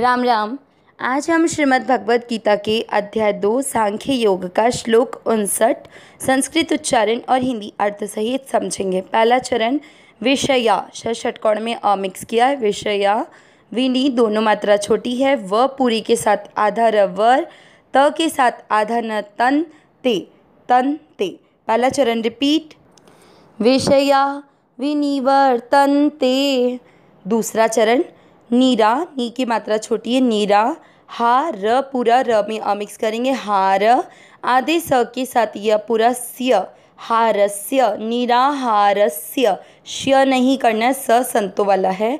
राम राम आज हम श्रीमद् भगवद गीता के अध्याय दो सांख्य योग का श्लोक उनसठ संस्कृत उच्चारण और हिंदी अर्थ सहित समझेंगे पहला चरण विषया षटकोण में अमिक्स किया है विषया विनी दोनों मात्रा छोटी है व पूरी के साथ आधा रवर त के साथ आधा न तन ते तन ते पहला चरण रिपीट विषया विनिवर्तन ते दूसरा चरण नीरा नी की मात्रा छोटी है नीरा हा र पूरा र में अमिक्स करेंगे हार आधे स के साथ यह पूरा स्य हारस्य निराहारस्य श्य नहीं करना स संतो वाला है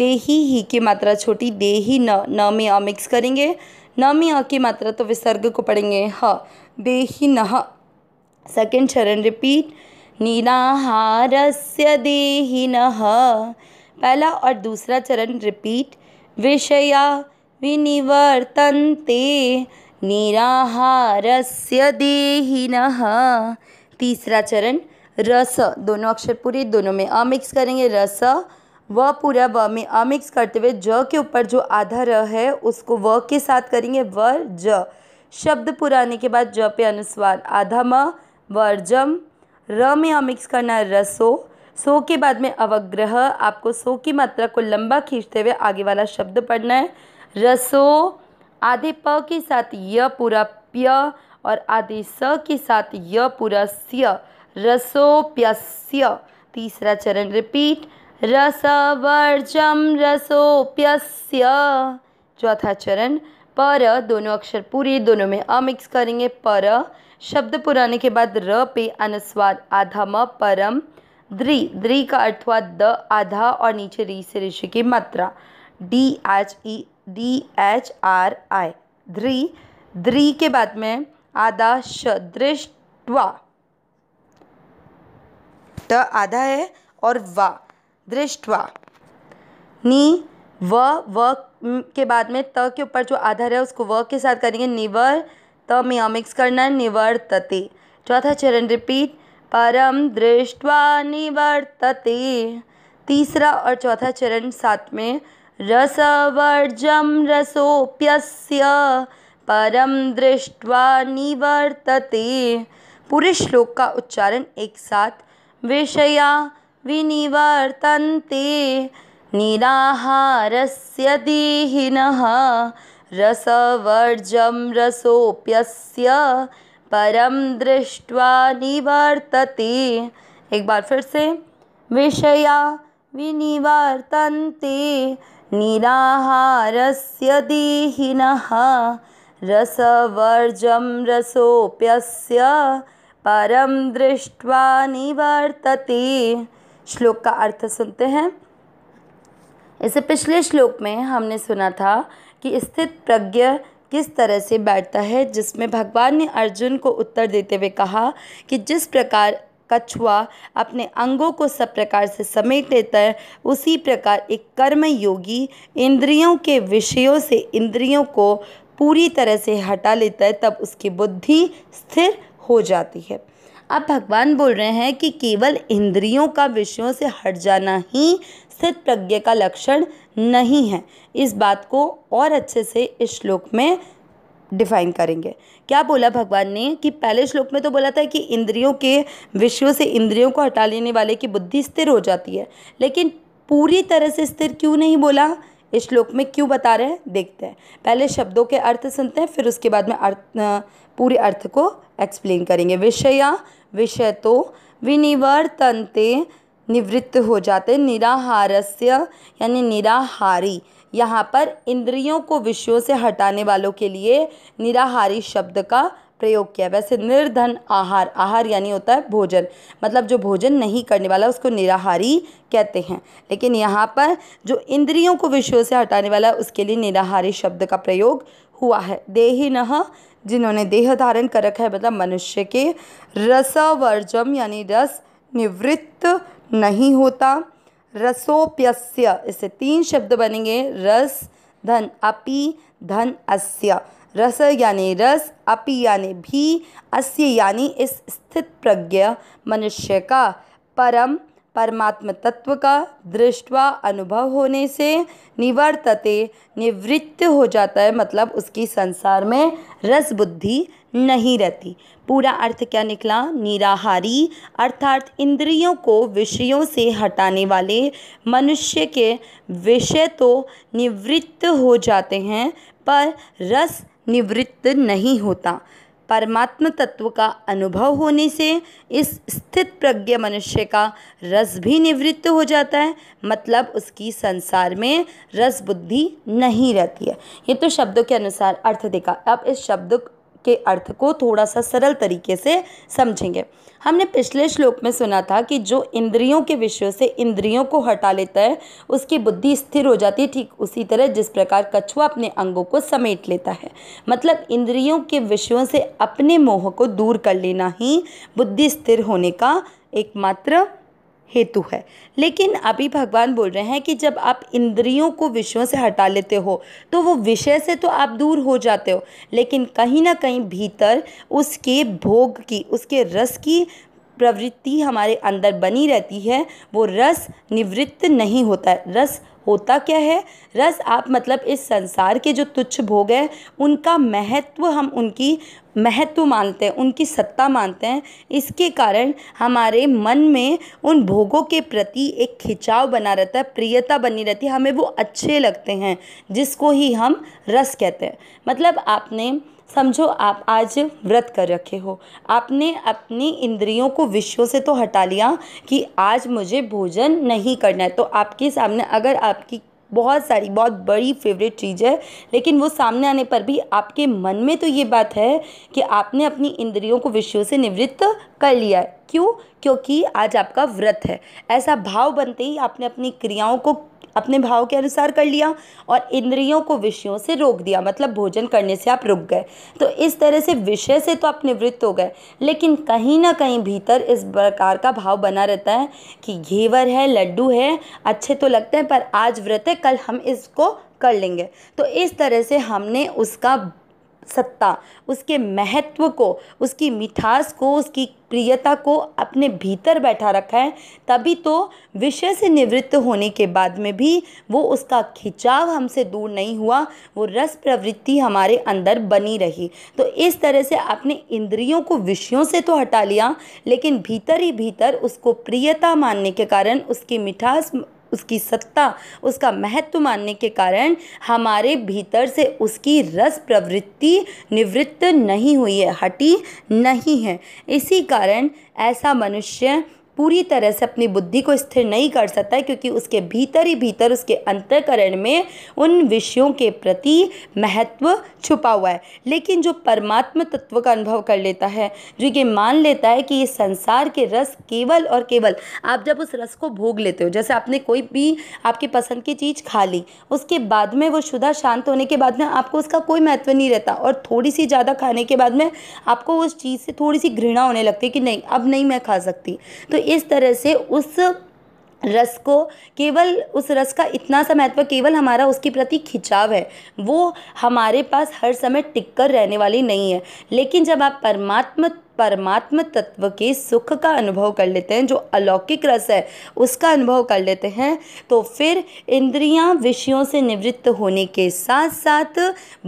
देही ही की मात्रा छोटी देही न न में अमिक्स करेंगे न में अ की मात्रा तो विसर्ग को पढ़ेंगे ह देही न सेकेंड चरण रिपीट निराहारस्य देही न पहला और दूसरा चरण रिपीट विषया विनिवर्तन्ते निराहारस्य देहिनः तीसरा चरण रस दोनों अक्षर पूरे दोनों में अमिक्स करेंगे रस व पूरा व में अमिक्स करते हुए ज के ऊपर जो आधा र है उसको व के साथ करेंगे व ज शब्द पूरा आने के बाद ज पे अनुस्वार आधा म वर्जम र में अमिक्स करना रसो सो के बाद में अवग्रह आपको सो की मात्रा को लंबा खींचते हुए आगे वाला शब्द पढ़ना है रसो आधे प के साथ य पूरा प्य और आधे स के साथ य पूरा स्य रसो प्यस्य तीसरा चरण रिपीट रस रसो रसोप्यस्य चौथा चरण पर दोनों अक्षर पूरे दोनों में अ मिक्स करेंगे पर शब्द पुराने के बाद र पे अनुस्वार आधा म परम द्री द्री का अर्थ हुआ द आधा और नीचे री से ऋषि की मात्रा D H E D H R I ध्री ध्री के बाद में आधा दृष्टवा त आधा है और वा दृष्टवा नी व व के बाद में त के ऊपर जो आधार है उसको व के साथ करेंगे निवर त में मिक्स करना है निवर तते चौथा चरण रिपीट परम दृष्टवा निवर्तते तीसरा और चौथा चरण साथ में रसवर्जम रसोप्यस्य परम दृष्टवा निवर्तते पूरे श्लोक का उच्चारण एक साथ विषया विनिवर्तन्ते निराहारस्य देहिनः रसवर्जम रसोप्यस्य परम दृष्टवा निवर्तते एक बार फिर से विषया विनिवर्तन्ते निराहारस्य देहिनः रसवर्जं रसोप्यस्य परम दृष्ट्वा निवर्तते श्लोक का अर्थ सुनते हैं इसे पिछले श्लोक में हमने सुना था कि स्थित प्रज्ञ किस तरह से बैठता है जिसमें भगवान ने अर्जुन को उत्तर देते हुए कहा कि जिस प्रकार कछुआ अपने अंगों को सब प्रकार से समेट लेता है उसी प्रकार एक कर्म योगी इंद्रियों के विषयों से इंद्रियों को पूरी तरह से हटा लेता है तब उसकी बुद्धि स्थिर हो जाती है अब भगवान बोल रहे हैं कि केवल इंद्रियों का विषयों से हट जाना ही स्थित प्रज्ञा का लक्षण नहीं है इस बात को और अच्छे से इस श्लोक में डिफाइन करेंगे क्या बोला भगवान ने कि पहले श्लोक में तो बोला था कि इंद्रियों के विषयों से इंद्रियों को हटा लेने वाले की बुद्धि स्थिर हो जाती है लेकिन पूरी तरह से स्थिर क्यों नहीं बोला इस श्लोक में क्यों बता रहे हैं देखते हैं पहले शब्दों के अर्थ सुनते हैं फिर उसके बाद में अर्थ पूरे अर्थ को एक्सप्लेन करेंगे विषया विषय तो विनिवर्तनते निवृत्त हो जाते निराहारस्य यानी निराहारी यहाँ पर इंद्रियों को विषयों से हटाने वालों के लिए निराहारी शब्द का प्रयोग किया वैसे निर्धन आहार आहार यानी होता है भोजन मतलब जो भोजन नहीं करने वाला उसको निराहारी कहते हैं लेकिन यहाँ पर जो इंद्रियों को विषयों से हटाने वाला उसके लिए निराहारी शब्द का प्रयोग हुआ है न जिन्होंने देह धारण कर रखा है मतलब मनुष्य के रसवर्जम यानी रस निवृत्त नहीं होता रसोप्यस्य इसे तीन शब्द बनेंगे रस धन अपि धन अस्य रस यानी रस अपि यानी भी अस्य यानी इस स्थित प्रज्ञ मनुष्य का परम परमात्म तत्व का दृष्टवा अनुभव होने से निवर्तते निवृत्त हो जाता है मतलब उसकी संसार में रस बुद्धि नहीं रहती पूरा अर्थ क्या निकला निराहारी अर्थात इंद्रियों को विषयों से हटाने वाले मनुष्य के विषय तो निवृत्त हो जाते हैं पर रस निवृत्त नहीं होता परमात्म तत्व का अनुभव होने से इस स्थित प्रज्ञ मनुष्य का रस भी निवृत्त हो जाता है मतलब उसकी संसार में रस बुद्धि नहीं रहती है ये तो शब्दों के अनुसार अर्थ देखा अब इस शब्द के अर्थ को थोड़ा सा सरल तरीके से समझेंगे हमने पिछले श्लोक में सुना था कि जो इंद्रियों के विषयों से इंद्रियों को हटा लेता है उसकी बुद्धि स्थिर हो जाती है ठीक उसी तरह जिस प्रकार कछुआ अपने अंगों को समेट लेता है मतलब इंद्रियों के विषयों से अपने मोह को दूर कर लेना ही बुद्धि स्थिर होने का एकमात्र हेतु है लेकिन अभी भगवान बोल रहे हैं कि जब आप इंद्रियों को विषयों से हटा लेते हो तो वो विषय से तो आप दूर हो जाते हो लेकिन कहीं ना कहीं भीतर उसके भोग की उसके रस की प्रवृत्ति हमारे अंदर बनी रहती है वो रस निवृत्त नहीं होता है रस होता क्या है रस आप मतलब इस संसार के जो तुच्छ भोग हैं उनका महत्व हम उनकी महत्व मानते हैं उनकी सत्ता मानते हैं इसके कारण हमारे मन में उन भोगों के प्रति एक खिंचाव बना रहता है प्रियता बनी रहती है हमें वो अच्छे लगते हैं जिसको ही हम रस कहते हैं मतलब आपने समझो आप आज व्रत कर रखे हो आपने अपनी इंद्रियों को विषयों से तो हटा लिया कि आज मुझे भोजन नहीं करना है तो आपके सामने अगर आपकी बहुत सारी बहुत बड़ी फेवरेट चीज़ है लेकिन वो सामने आने पर भी आपके मन में तो ये बात है कि आपने अपनी इंद्रियों को विषयों से निवृत्त कर लिया है क्यों क्योंकि आज आपका व्रत है ऐसा भाव बनते ही आपने अपनी क्रियाओं को अपने भाव के अनुसार कर लिया और इंद्रियों को विषयों से रोक दिया मतलब भोजन करने से आप रुक गए तो इस तरह से विषय से तो आप निवृत्त हो गए लेकिन कहीं ना कहीं भीतर इस प्रकार का भाव बना रहता है कि घेवर है लड्डू है अच्छे तो लगते हैं पर आज व्रत है कल हम इसको कर लेंगे तो इस तरह से हमने उसका सत्ता उसके महत्व को उसकी मिठास को उसकी प्रियता को अपने भीतर बैठा रखा है तभी तो विषय से निवृत्त होने के बाद में भी वो उसका खिंचाव हमसे दूर नहीं हुआ वो रस प्रवृत्ति हमारे अंदर बनी रही तो इस तरह से आपने इंद्रियों को विषयों से तो हटा लिया लेकिन भीतर ही भीतर उसको प्रियता मानने के कारण उसकी मिठास उसकी सत्ता उसका महत्व मानने के कारण हमारे भीतर से उसकी रस प्रवृत्ति निवृत्त नहीं हुई है हटी नहीं है इसी कारण ऐसा मनुष्य पूरी तरह से अपनी बुद्धि को स्थिर नहीं कर सकता है क्योंकि उसके भीतर ही भीतर उसके अंतकरण में उन विषयों के प्रति महत्व छुपा हुआ है लेकिन जो परमात्म तत्व का अनुभव कर लेता है जो ये मान लेता है कि ये संसार के रस केवल और केवल आप जब उस रस को भोग लेते हो जैसे आपने कोई भी आपकी पसंद की चीज़ खा ली उसके बाद में वो शुदा शांत होने के बाद में आपको उसका कोई महत्व नहीं रहता और थोड़ी सी ज़्यादा खाने के बाद में आपको उस चीज़ से थोड़ी सी घृणा होने लगती है कि नहीं अब नहीं मैं खा सकती तो इस तरह से उस रस को केवल उस रस का इतना सा महत्व केवल हमारा उसके प्रति खिंचाव है वो हमारे पास हर समय टिक कर रहने वाली नहीं है लेकिन जब आप परमात्म परमात्म तत्व के सुख का अनुभव कर लेते हैं जो अलौकिक रस है उसका अनुभव कर लेते हैं तो फिर इंद्रियां विषयों से निवृत्त होने के साथ साथ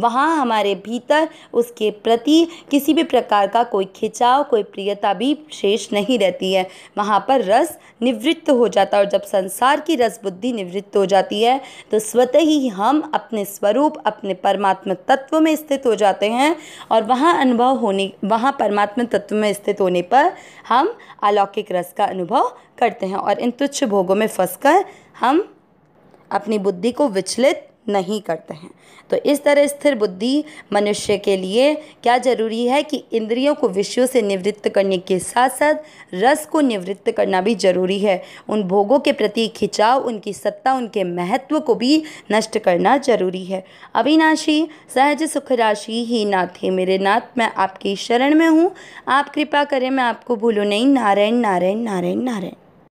वहाँ हमारे भीतर उसके प्रति किसी भी प्रकार का कोई खिंचाव कोई प्रियता भी शेष नहीं रहती है वहाँ पर रस निवृत्त हो जाता है और जब संसार की रस बुद्धि निवृत्त हो जाती है तो स्वतः ही हम अपने स्वरूप अपने परमात्म तत्व में स्थित हो जाते हैं और वहाँ अनुभव होने वहाँ परमात्म तत्व में स्थित होने पर हम अलौकिक रस का अनुभव करते हैं और इन तुच्छ भोगों में फंसकर हम अपनी बुद्धि को विचलित नहीं करते हैं तो इस तरह स्थिर बुद्धि मनुष्य के लिए क्या जरूरी है कि इंद्रियों को विषयों से निवृत्त करने के साथ साथ रस को निवृत्त करना भी जरूरी है उन भोगों के प्रति खिंचाव उनकी सत्ता उनके महत्व को भी नष्ट करना जरूरी है अविनाशी सहज सुख राशि ही नाथ है मेरे नाथ मैं आपकी शरण में हूँ आप कृपा करें मैं आपको भूलूँ नहीं नारायण नारायण नारायण नारायण